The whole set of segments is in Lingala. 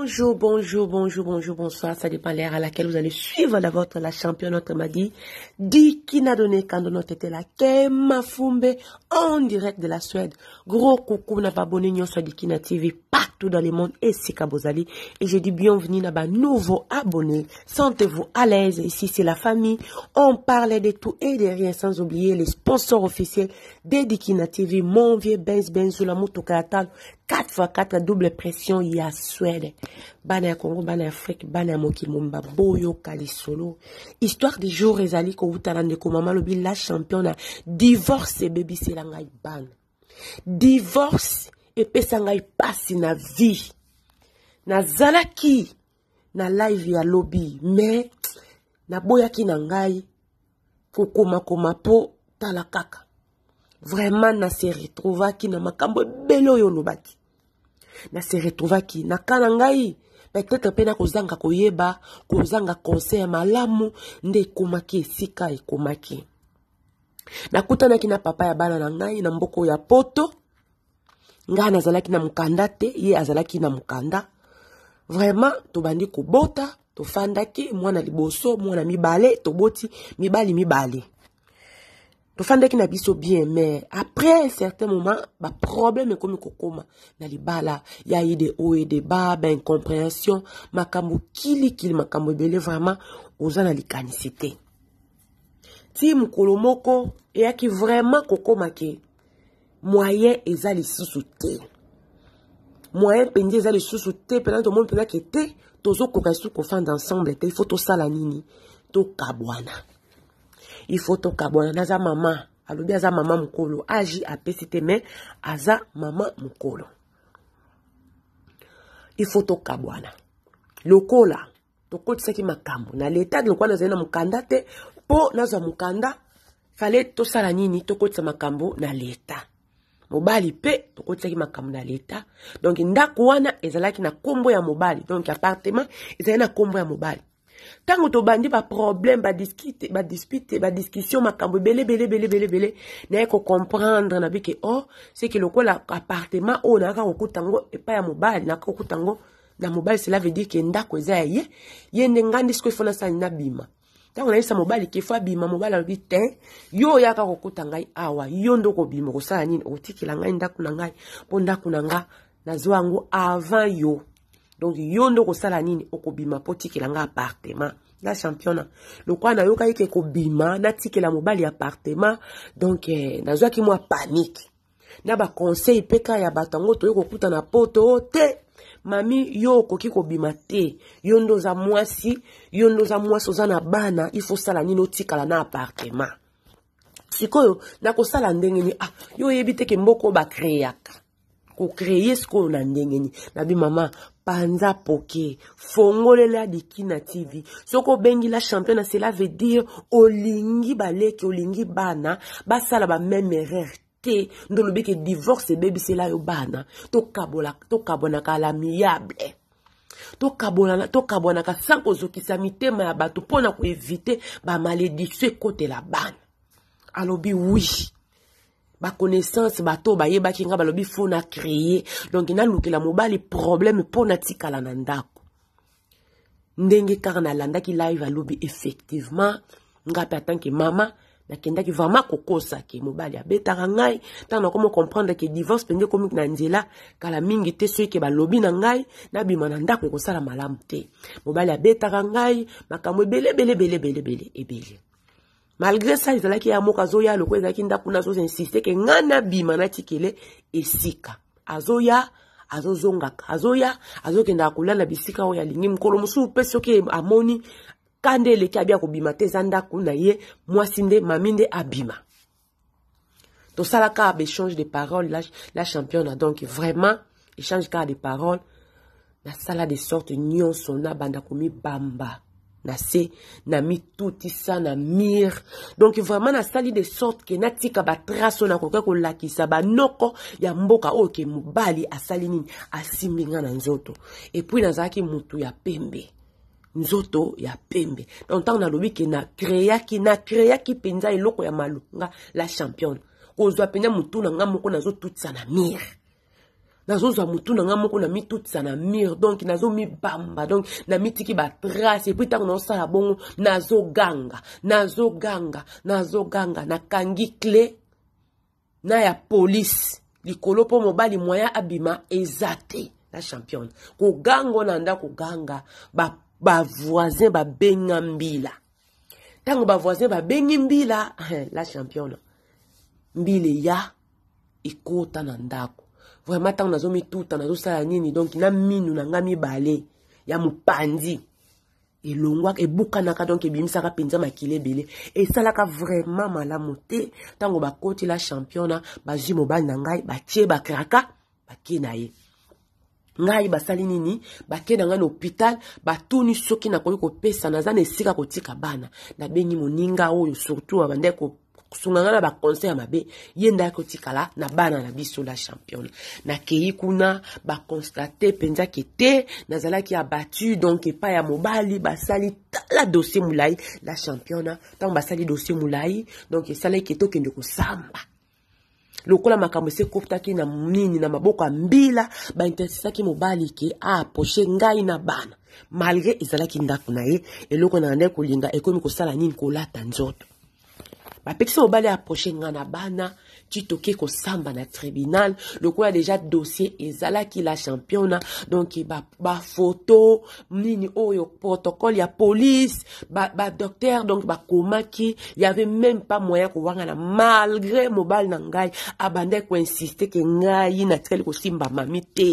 Bonjour, bonjour, bonjour, bonjour, bonsoir. Ça dépend l'ère à laquelle vous allez suivre la vôtre, la championne, notre Madi. Dit qui donné quand était là. Kema Fumbe, en direct de la Suède. Gros coucou, n'a pas abonné, Dikina TV partout dans le monde. Et c'est Kabozali. Et je dis bienvenue, à pas nouveau abonné. Sentez-vous à l'aise. Ici, c'est la famille. On parlait de tout et de rien sans oublier les sponsors officiels de Dikina TV. Mon vieux Benz Benz, la Moutoukatal, 4x4 double pression ya suède bana ya congo bana ya afrike bana ya mokili mobimba boyoka lisolo histoire du jour ezali kowuta na ndeko mama alobi la champion na divorce ebebisela ngai bana divorce epesa ngai mpasi na vie nazalaki na live ya lobi me naboyaki na ngai kokomakoma mpo tala kaka vraiment nase retrouvaki na makambo ebele oyo olobaki nase retrouvaki na ka na ngai peut-être mpe nakozanga koyeba kozanga conseil ya malamu nde ekomaki esika ekomaki nakutanaki na papa ya bana na ngai na mboko ya poto ngai nazalaki na mokanda te ye azalaki na mokanda vraiment tobandi kobota tofandaki mwana liboso mwana mibale toboti mibali mibale tofandaki na biso bien mais après un certain moment baproblème ekomi kokóma na libala ya ide o ede ba baincompréhension makambo kilikili makambo ebele vraiment oza na likanisi te ti mokolo moko eyaki vraiment kokóma ke moyen eza lisusu te moyen mpenza eza lisusu te mpena tomoni mpenza ke te tozokoka lisusu kofanda ensemble te ifo tosala nini tokabwana ifo tokabwana naza mama alobi aza mama mokolo agi apesi te me aza mama mokolo ifo tokabwana lokola tokotisaki makambo na letade lokola nazali na mokanda te mpo nazwa mokanda fale tosala nini tokotisa makambo na leta mobali mpe tokotisaki makambo na leta donk ndako wana ezalaki na nkombo ya mobali donk appartement ezalaki na nkombo ya mobali ntango tobandi baproblème badispute badiscussion makambo ebele ebelebelebelebele naye kocomprendre na bike o oh, seke lokola appartement oyo nayaka kokuta yango epai ya mobali nayaka kokuta yango na mobali cela veut dire ke ndako eza ya ye ye nde ngandi sikoyo fo nasali nabima ntango nayebisa mobali ke fo abima mobali alobi te yo oyaka kokuta ngai awa yo nde okobima kosala nini okotikela ngai ndako na ngai mpo ndako na nga nazwa yango avant yo donc yo nde okosala nini okobima mpo tikela nga appartement na championa lokwa nayokaki ke kobima natikela mobali appartement donc eh, nazwaki mwa panike na baconseil mpe ka ya bato yango toyei kokuta na poto te mami yo okoki kobima te yo nde oza mwasi yo nde oza mwasi oza na bana ifo osala nini otikala na appartement sikoyo nakosala ndenge nini ah yo oyebi te ke mboka oyo bakreaka kocreye sikoyo na ndenge nini nabi mama mpanza poke fongolela dikina tv soki obengila champion cela veut dire olingi baleki olingi bana basala bameme erreur te nde olobi ke divorce ebebisela yo bana tokabwanaka lamiable tokabwanaka san kozokisa mitema ya bato mpona koevite bamalédiction ekotela bana alobi wi oui. bakonaissance bato bayebaki nga balobi fo na créer donc nalukela mobali problème mpo natikala na ndako ndenge kaka nalandaki live alobi effectivement nga mpe atanke mama nakendaki vraiment kokosa ke mobali abetaka ngai ntango nakomi komprendre ke divorce mpenza ekomiki na nzela kala mingi te soki ke balobi na ngai nabima na ndako kosala malamu te mobali abetaka ngai makambo ebele ebele ebele ebele ebele ebele malgré ça ezalaki ya moko azoya lokwa ezalaki ndako kuna azoinsiste ke ngai nabima natikele esika azoya azozongaka azoya azokendaka kolanda bisika oyo alingi mokolo mosusu mpe soki amoni ka nde eleki abya kobima te eza ndako na ye mwasi nde mami nde abima tosalaka baéchange de parole la, la championne donc vraiment échange kaka de parole nasala de sorte nyonso nabanda komibamba na se na mi tutisa na mire donc vraiment nasali de sorte ke natika batrace oyo nakoki kolakisa banoko ya mboka oyo ke mobali asali nini asimbi nga na nzoto epuis nazalaki motu ya pembe nzoto ya pembe donc ntango nalobi ke nakreaki nakreaki mpenza eloko ya malonga la championne kozwa mpenza motu na nga moko nazotutisa na mire nazozwa motu na ngai moko na mitutisa na mire donk nazomibamba donk na mitiki batrace epui ntango naosala bongo nazoganga nazoganga nazoganga nakangi cle na ya polise likolo mpo mobali moya abima eza te na champion koganga na ndako ganga bavoisin ba babenga mbila ntango bavoisin babengi mbila la champion mbila ya ekota na ndako vraiment ntango nazomituta nazosala nini donk na minu na ngai mibale ya mopandi elongwaka ebukanaka donk ebimisaka mpenza makila ebele esalaka vraiment malamu te ntango bakotila championa bazwi mobali na ngai batie bakraka bake na ye ngai basali nini bake na ngai na hôpital batuni soki nakoki kopesa naza na esika kotika bana nabengi moninga oyo oh, surtout abandeki kusunganga na baconseil ya mabe ye nde ayaki otikala na bana na biso la championne nakei kuna baconstate mpenzaki te nazalaki abatu donc epai ya mobali basali tala dossier molai la championne ntango basali dossier molai donc esalaki ete okende kosamba lokola makambo esekotaki na nini na maboko ya mbila bainteresaki mobali ke aaproche ngai na bana malgré ezalaki ndako na ye eloko na nde kolinga ekomi kosala nini kolata nzoto bapekisa mobali aproche ngai na bana ti toke kosamba na tribunal lokola deja dossier ezalaki la championa donk bafoto ba nini oyo protocole ya police badocteur ba donk bakomaki yave même pas moyen kowangana malgré mobali na ngai abandai koinsiste ke ngai natikali kosimba mami te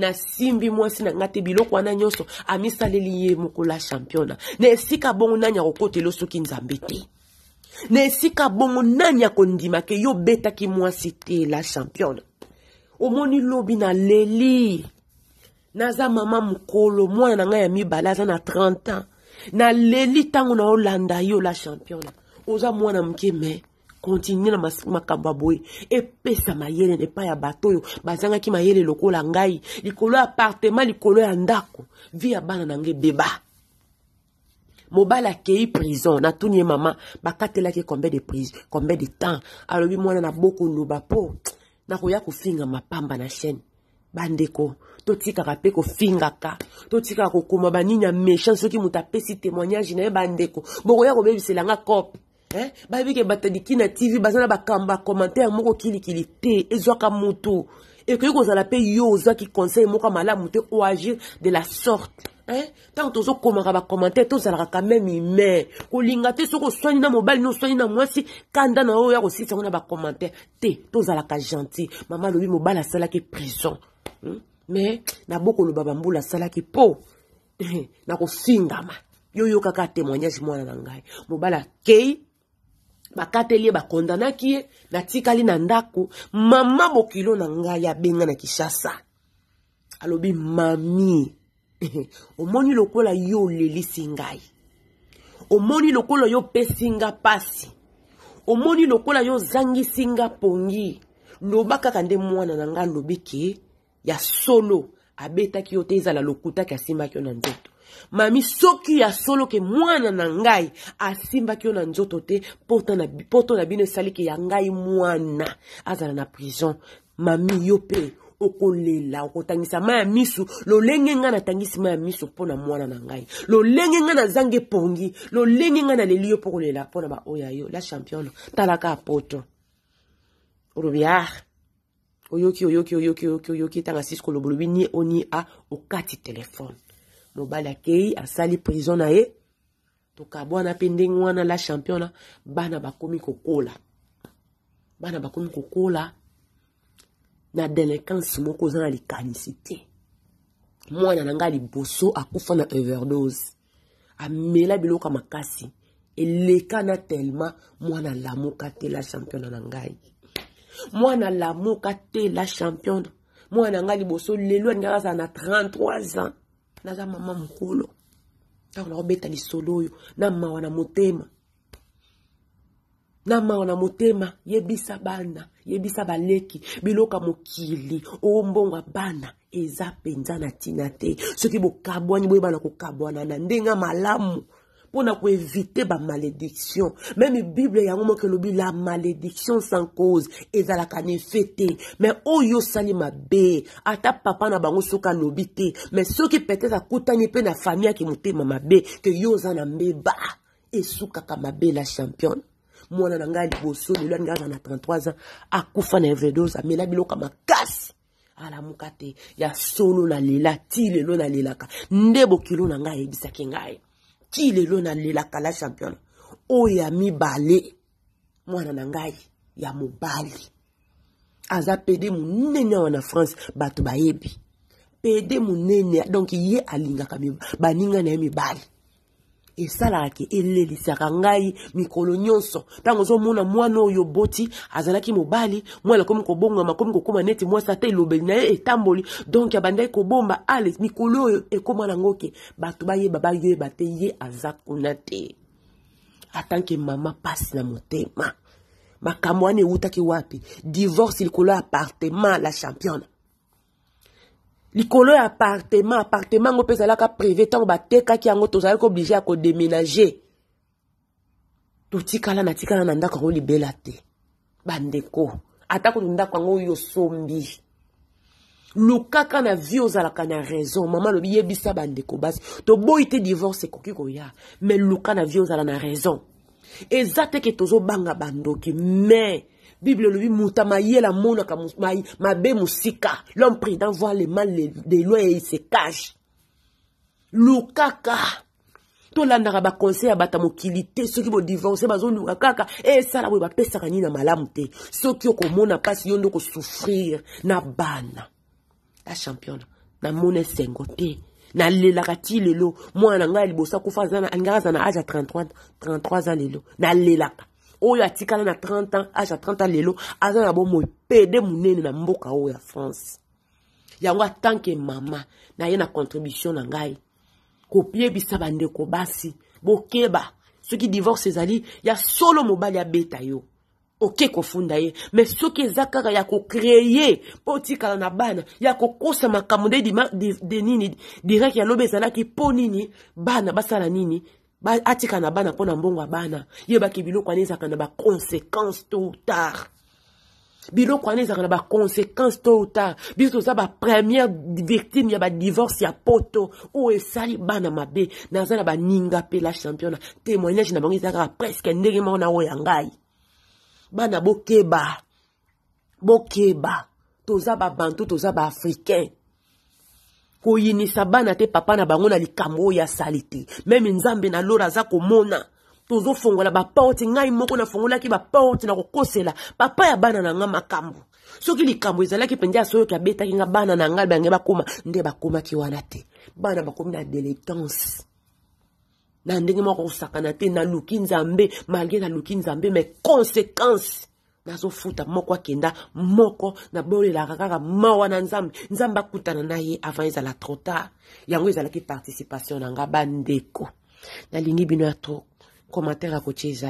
nasimbi mwasi na ngai te biloko wana nyonso amisaleli ye moko la championa na esika bongo nani akokotela soki nzambe te na esika bongo nani akondimaka yo obetaki mwasi te la champion omoni lobi na leli naza mama mokolo mwana na ngai ya mibale aza na 30 ans na leli ntango naolanda yo la champion oza mwana moke me kontinue na makambo ya boye epesa mayelele epai ya bato oyo bazangaki mayele lokola ngai likolo ya apartema likolo ya ndako vi ya bana na ngai ebeba mobali akei prison natuni ye mama bakatelaki combien de prise combien de temps alobi mwana na bokoloba mpo nakoya kofinga mapamba na chaîne bandeko totikaka mpe kofingaka totikaka kokoma banini ya méchant soki moto apesi témoignage na ye bandeko bokoya kobebiselanga cope eh? babike batadiki na tv baza na bakamba bacommentaire moko kilikili te ezwaka motu ekoki kozala mpe yo ozwaki conseil moko malamu te oagir de la sorte ntango tozokomaka bacommantaire tozalaka quand meme humain kolinga te soki oswani na mobali no oswani na mwasi kanda na oyo ya kosilisa yango na bacommantaire te tozalaka gentil mama alobi mobali asalaki prison mais nabokoloba bambula asalaki mpo nakofingama yo yokaka témoignage mwana na ngai mobali akei bakateli ye bakondanaki ye natikali na ndako mama bokilo na ngai abenga na kinshasa alobi mami omoni lokola yo olelisi ngai omoni lokola yo opesi nga pasi omoni lokola yo ozangisi nga pongi loba kaka nde mwana na ngai alobi ke ya solo abetaki yo te ezala lokutaki asimbaki yo na nzoto mami soki ya solo ke mwana na ngai asimbaki yo na nzoto te mpo to na bino esaliki ya ngai mwana azala na prison mami yo mpe okolela okotangisa ma ya misu lolenge ngai natangisi ma ya misu mpo na mwana na ngai lolenge ngai nazanga epongi lolenge ngai naleli yo mpo kolela mpo na baoyo ya yo la champion talaka apoto olobi ah oyoki oyoki oyoki oyoki oyoki ntango asisi koloba olobi ni o ni a okati telefone mobali akei asali prison na ye tokabwana mpe ndenge wana la champion na bana bakomi kokola bana bakomi kokola na delinkansi moko oza na likanisi te mwana na ngai liboso akufa na overdose amela biloko ya makasi eleka na telema mwana alamuka te la championa na ngai mwana alamuka te la championa mwana na ngai liboso lelo alingaka azala na 33 ans naza mama mokolo ntango nakobeta lisolo oyo na mawa na motema na mawa na motema yebisa bana yebisa baleki biloko ya mokili oyo mbongo ya bana eza mpenza na ntina te soki bokabwani boyebana kokabwana na ndenge malamu mpona koevite bamalédiction meme bible yango moko elobi la malédiction sans cause ezalaka na efe te me oyo osali mabe ata papa na bango soki alobi te me soki peut-être akutani mpe na famille yaki motema mabe ke yo oza na mbeba esukaka mabe la championne mwana na ngai liboso lelo ani kaka na 33 ans akufa na overdose amela biloko makasi alamuka te ya solo nalela ti lelo nalelaka nde bokilo na ngai ayebisaki ngai ti lelo nalelaka la champion oyo ya mibale mwana na ngai ya mobali aza pede monene awa na france bato bayebi pede monene donk ye alingaka baninga na ye mibali esalaka elelisaka ngai mikolo nyonso ntango ozomona mwana oyo boti azalaki mobali mwana akomi kobongama akomi kokóma neti mwasi ata elobeli na ye etamboli donk abandaki kobomba ale mikolo oyo ekóma nango ke bato bayeba bayoyeba te ye aza kuna te atanke mama mpasi na motema makambo wana ewutaki wapi divorce likolo ya apartema la championne likolo ya appartement appartement yango mpe ezalaka privé ntango batekaki yango tozalaki oblige ya kodeménage totikala na tikala na ndako yango libela te bandeko ata kutu ndako yango oyo osombi lukaka na vie ozalaka na raison mama alobi yebisa bandeko basi toboyi te divorce ekoki koya me luka na vie ozala na raison eza te ke tozobanga bandoki mais bible elobi moto amayele amonaka mabe mosika l'homme président voir le mal de loin et il se cache luka kaka tolandaka baconseil ya bato ya mokili te soki bodivorce bazoluka kaka esala boye bapesaka nini na malamu te soki okomona mpasi yo nde okosouffrir na bana la champion namona esengo te nalelaka ti lelo mwana na ngai ya liboso akufa alingaka aza na age ya 33 ans lelo nalelaka oyo atikala na 30 ans age ya 30 ans lelo aza na bomoi pede monene na mboka oyo ya france yango atanke mama na ye na contribution na ngai koyebisa bandeko basi bokeba soki divorce ezali ya solo mobali abeta yo oke kofunda ye me soki eza kaka ya kocreye mpo otikala na bana ya kokosa makambo nde de nini direct yalobi ezalaki mpo nini bana basala nini atika na bana mpo na mbongo ya bana yebaki biloko wana ezalaka na baconséquence to ou tard biloko wana ezalaka na baconséquence to ou tard biso toza bapremière victime ya badivorce ya poto oyo esali bana mabe naza na baninga mpe la championa témoignage na bango ezalaka presque ndenge moko na oyo ya ngai bana bokeba bokeba toza babantu toza baafricain koyinisa bana te papa na bango na likambo oyo asali te meme nzambe na lora aza komona tozofongola baporte ngai moko nafongolaki baporte na kokosela papa ya bana na ngai makambo soki likambo ezalaki mpenza ya soyoki abetaki nga bana na ngai bange bakoma nde bakomaki wana te bana bakomi na delectance na ndenge moko kosakana te naluki nzambe malgre naluki nzambe mais conséquence nazofuta moko akenda moko nabolelaka kaka mawa na nzambe nzambe akutana na ye avant ezala trop tard yango ezalaki participation na nga bandeko nalingi bino ya to commentaire akotie eza